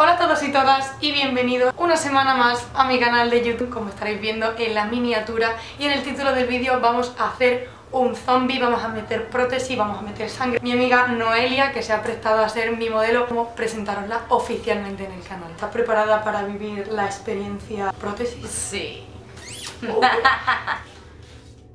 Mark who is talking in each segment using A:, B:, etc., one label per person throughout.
A: Hola a todos y todas y bienvenidos una semana más a mi canal de YouTube. Como estaréis viendo en la miniatura y en el título del vídeo vamos a hacer un zombie, vamos a meter prótesis, vamos a meter sangre. Mi amiga Noelia, que se ha prestado a ser mi modelo, como a presentarosla oficialmente en el canal. ¿Estás preparada para vivir la experiencia prótesis? Sí. Uh.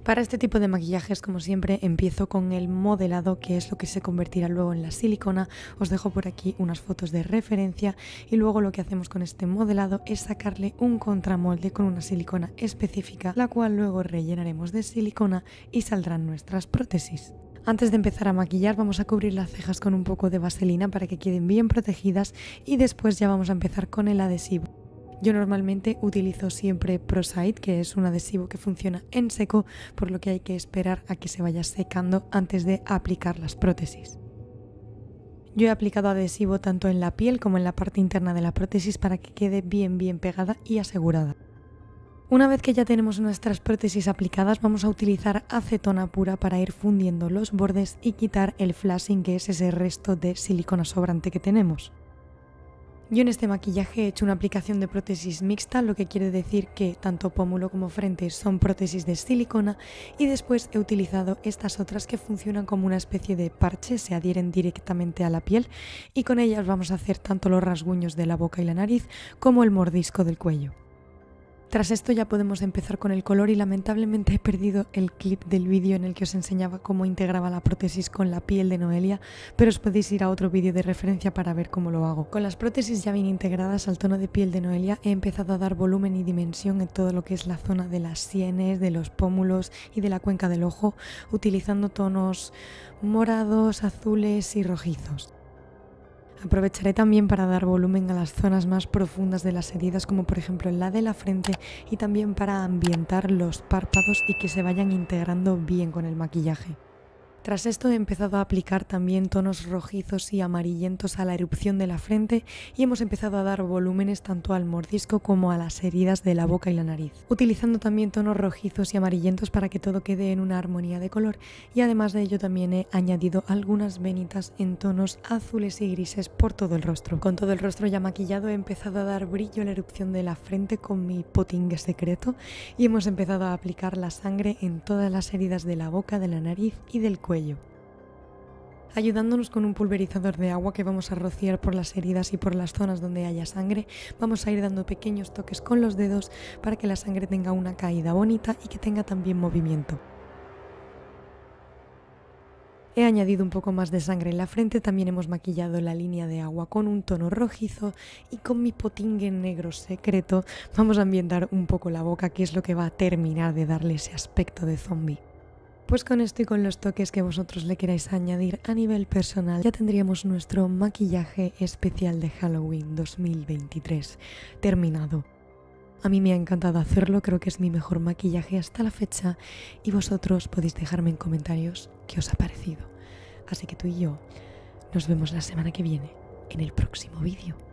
A: Para este tipo de maquillajes, como siempre, empiezo con el modelado, que es lo que se convertirá luego en la silicona. Os dejo por aquí unas fotos de referencia y luego lo que hacemos con este modelado es sacarle un contramolde con una silicona específica, la cual luego rellenaremos de silicona y saldrán nuestras prótesis. Antes de empezar a maquillar vamos a cubrir las cejas con un poco de vaselina para que queden bien protegidas y después ya vamos a empezar con el adhesivo. Yo normalmente utilizo siempre Prosite, que es un adhesivo que funciona en seco, por lo que hay que esperar a que se vaya secando antes de aplicar las prótesis. Yo he aplicado adhesivo tanto en la piel como en la parte interna de la prótesis para que quede bien bien pegada y asegurada. Una vez que ya tenemos nuestras prótesis aplicadas, vamos a utilizar acetona pura para ir fundiendo los bordes y quitar el flashing, que es ese resto de silicona sobrante que tenemos. Yo en este maquillaje he hecho una aplicación de prótesis mixta, lo que quiere decir que tanto pómulo como frente son prótesis de silicona y después he utilizado estas otras que funcionan como una especie de parche, se adhieren directamente a la piel y con ellas vamos a hacer tanto los rasguños de la boca y la nariz como el mordisco del cuello. Tras esto ya podemos empezar con el color y lamentablemente he perdido el clip del vídeo en el que os enseñaba cómo integraba la prótesis con la piel de Noelia, pero os podéis ir a otro vídeo de referencia para ver cómo lo hago. Con las prótesis ya bien integradas al tono de piel de Noelia he empezado a dar volumen y dimensión en todo lo que es la zona de las sienes, de los pómulos y de la cuenca del ojo, utilizando tonos morados, azules y rojizos. Aprovecharé también para dar volumen a las zonas más profundas de las heridas, como por ejemplo la de la frente, y también para ambientar los párpados y que se vayan integrando bien con el maquillaje. Tras esto he empezado a aplicar también tonos rojizos y amarillentos a la erupción de la frente y hemos empezado a dar volúmenes tanto al mordisco como a las heridas de la boca y la nariz, utilizando también tonos rojizos y amarillentos para que todo quede en una armonía de color y además de ello también he añadido algunas venitas en tonos azules y grises por todo el rostro. Con todo el rostro ya maquillado he empezado a dar brillo a la erupción de la frente con mi potingue secreto y hemos empezado a aplicar la sangre en todas las heridas de la boca, de la nariz y del cuello Ayudándonos con un pulverizador de agua que vamos a rociar por las heridas y por las zonas donde haya sangre, vamos a ir dando pequeños toques con los dedos para que la sangre tenga una caída bonita y que tenga también movimiento. He añadido un poco más de sangre en la frente, también hemos maquillado la línea de agua con un tono rojizo y con mi potingue negro secreto vamos a ambientar un poco la boca, que es lo que va a terminar de darle ese aspecto de zombie. Pues con esto y con los toques que vosotros le queráis añadir a nivel personal, ya tendríamos nuestro maquillaje especial de Halloween 2023 terminado. A mí me ha encantado hacerlo, creo que es mi mejor maquillaje hasta la fecha y vosotros podéis dejarme en comentarios qué os ha parecido. Así que tú y yo nos vemos la semana que viene en el próximo vídeo.